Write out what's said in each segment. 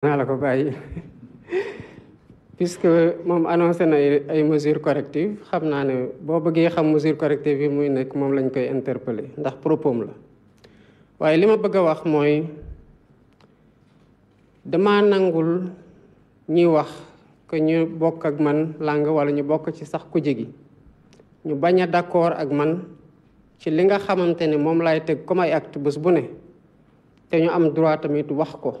naa la ko bàyyi puisque moom annoncé na ay mesures correctives xam naa ne boo bëggee xam mesures correctives yi muy nekk moom lañ koy interpeller ndax propos la waaye li bëgg wax mooy dama nangul ñi wax que ñu bokk ak man làng wala ñu bokk ci sax kuje gi ñu bañ d'accord ak man ci li nga comme ay acte bu ne te ñu am droit tamit wax ko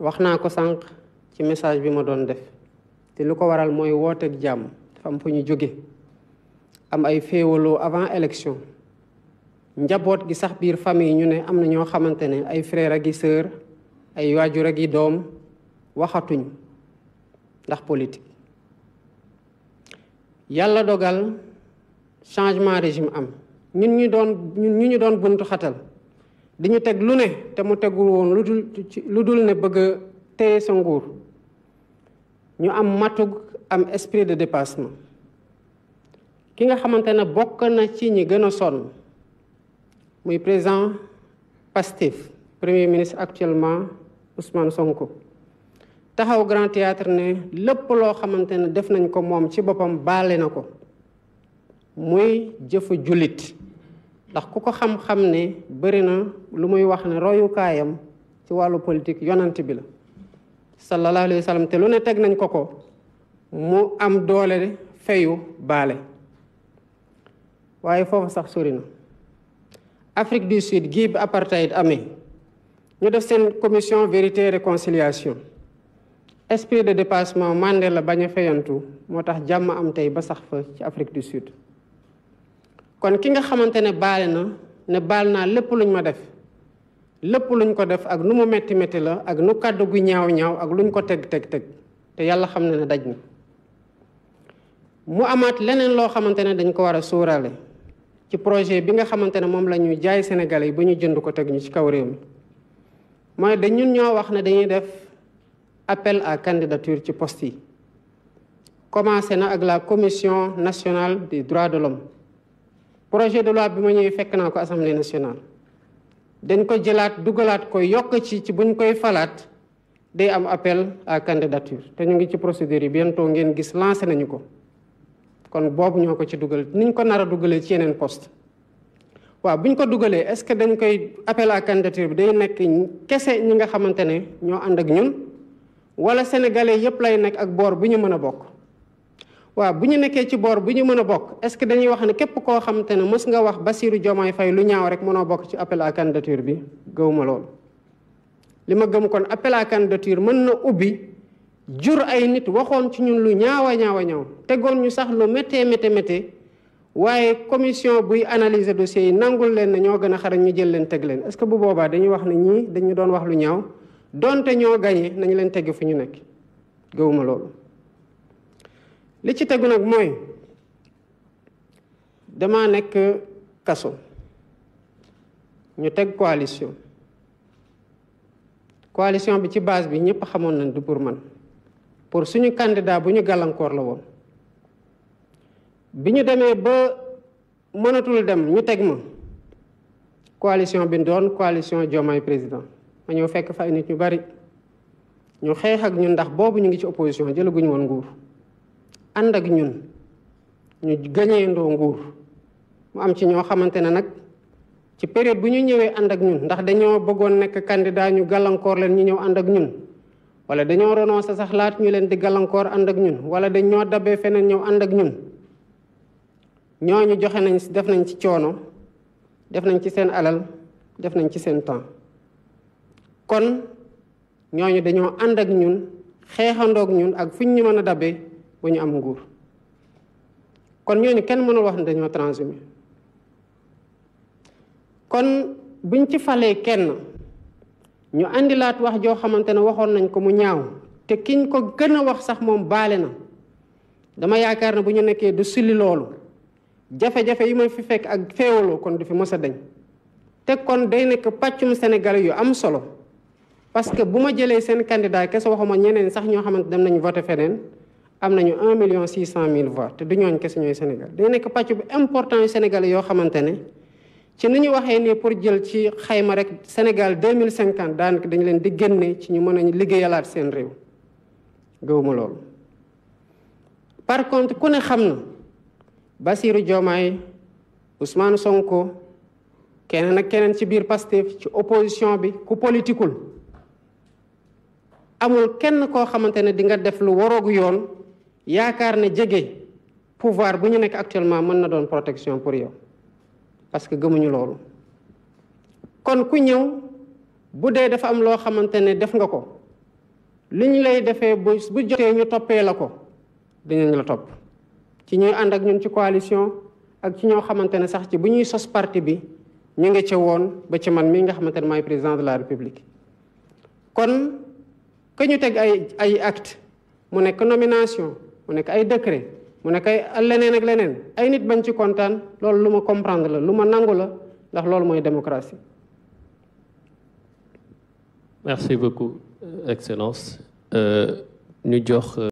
wax naa ko sànq ci message bi ma doon def te lu ko waral mooy wooteeg jàmm fam fu ñu jóge am ay féewaloo avant élection njaboot gi sax biir famille ñu ne am na ñoo xamante ne ay frère ak i sœur ay waajur ak i doom waxatuñ ndax politique yàlla dogal changement régime am ñun ñu doon ñu ñu doon buntu xatal diñu ñu teg lu ne te mu tegul woon lu dul lu dul ne bëgg a téye sa nguur ñu am matug am esprit de dépassement ki nga xamante ne bokk na ci ñi gën a sonn muy président pastif premier ministre actuellement Ousmane Sonko taxaw Grand Théâtre ne lépp loo xamante ne def nañ ko moom ci boppam baale na ko muy jëfu jullit ndax ku ko xam-xam ne bëri na lu muy wax ne royukaayam ci wàllu politique yonant bi la sallallahu alayhi wa te lu ne teg nañ ko ko mu am doole feyu baale waaye foofu sax sori na Afrique du Sud gii bi apartheid amee ñu def seen commission vérité et réconciliation esprit de dépassement Mandela la bañ a fayantu moo tax jàmm am tey ba sax fa ci Afrique du Sud kon ki nga xamante ne baale na ne baal naa lépp luñ ma def lépp luñ ko def ak nu mu metti metti la ak nu kàddu gu ñaaw ñaaw ak luñ ko teg teg teg te yàlla xam na ne daj na mu amaat leneen loo xamante ne dañ ko war a sóoraale ci projet bi nga xamante ne moom la ñuy jaay Sénégalais yi ba ñu jënd ko teg ñu ci kaw réew mi mooy dañ ñoo wax ne dañuy def appel à candidature ci poste yi commencé na ak la commission nationale des droits de l'homme projet de loi bi ma ñëwee fekk naa ko assemblée nationale dañ ko jëlaat dugalaat ko yokk ci ci buñ koy falaat day am appel à candidature te ñu ngi ci procédure yi bientôt ngeen gis lancé nañu ko kon boobu ñoo ko ci dugal niñ ko nar a dugalee ci yeneen poste waaw buñ ko dugalee est-ce que dañ koy appel à candidature bi day nekk kese ñi nga xamante ne ñoo ànd ak ñun walla sénégalais yépp lay nekk ak boor bu ñu mën a bokk waaw bu ñu nekkee ci boor bu ñu mën a bokk est-ce que dañuy wax ne képp koo xam te ne mës nga wax Bassirou Diomaye fay lu ñaaw rek mënoo bokk ci appel à candidature bi gëwuma loolu li ma gëm kon appel à candidature mën na ubbi jur ay nit waxoon ci ñun lu ñaaw ñaawa ñaaw tegoon ñu sax lu méttee méttee méttee waaye commission buy analyser dossier yi nangul leen ne ñoo gën a xarañ ñu jël leen teg leen est que bu boobaa dañuy wax ne ñii dañu doon wax lu ñaaw donte ñoo gañe nañu leen teg fu ñu nekk gëwuma loolu li ci tegu nag mooy dama nekk kaso ñu teg coalition coalition bi ci base bi ñëpp xamoon nañ du pour man pour suñu candidat bu ñu gàllankoor la woon bi ñu demee ba mënatul dem ñu teg ma coalition bi doon coalition Diomaye président ma ñëw fekk fa nit ñu bari ñu xeex ak ñun ndax boobu ñu ngi ci opposition jëlaguñu woon nguur ànd ak ñun ñu gañeendoo nguur mu am ci ñoo xamante ne nag ci période bu ñu ñëwee ànd ak ñun ndax dañoo bëggoon nekk candidat ñu gàllankoor leen ñu ñëw ànd ak ñun wala dañoo renoncé sax laat ñu leen di gàllankoor ànd ak ñun wala dañoo dabe feneen ñëw ànd ak ñun ñooñu joxe nañ def nañ ci coono def nañ ci seen alal def nañ ci seen temps kon ñooñu dañoo ànd ak ñun xeexandoog ñun ak fuñ ñu mën a dabee ba ñu am nguur kon ñooñu kenn mënul wax ne dañoo transhumé kon buñ ci falee kenn ñu andilaat wax joo xamante ne waxoon nañ ko mu ñaaw te kiñ ko gën a wax sax moom baale na dama yaakaar ne bu ñu nekkee du sulli loolu jafe-jafe yi ma fi fekk ak feewaloo kon du fi mos dañ te kon day nekk pàccum sénégal yu am solo parce que bu ma jëlee seen candidat kese waxuma ñeneen sax ñoo xamante dem nañu voté feneen am nañu un million six cent mille voix te du ñooñ kese ñooy Sénégal day nekk pàcc bu important yu Sénégalais yoo xamante ne ci ni ñu waxee ne pour jël ci xayma rek Sénégal deux mille cinquante daanaka dañu leen di génne ci ñu mën a liggéeyalaat seen réew gëwuma loolu. par contre ku ne xam na Bassirou Diomaye Ousmane Sonko keneen ak keneen ci biir Pastef ci opposition bi ku politikul amul kenn koo xamante ne di nga def lu waroogu yoon. yaakaar ne jege pouvoir bu ñu nekk actuellement mën na doon protection pour yow parce que gëmuñu loolu kon ku ñëw bu dee dafa am loo xamante ne def nga ko li ñu lay defee bu bu jotee ñu toppee la ko dinañ la topp ci ñuy ànd ak ñun ci coalition ak ci ñoo xamante ne sax ci bu ñuy sos parti bi ñu ngi ca woon ba ci man mii nga xamante ne maay président de la république kon que ñu teg ay ay acte mu nekk nomination mu nekk ay décret mu nekk ay leneen ak leneen ay nit bañ ci kontaan lool lu ma comprendre la lu ma nangu la ndax loolu mooy démocratie. merci beaucoup excellence euh, ñu jox. Euh,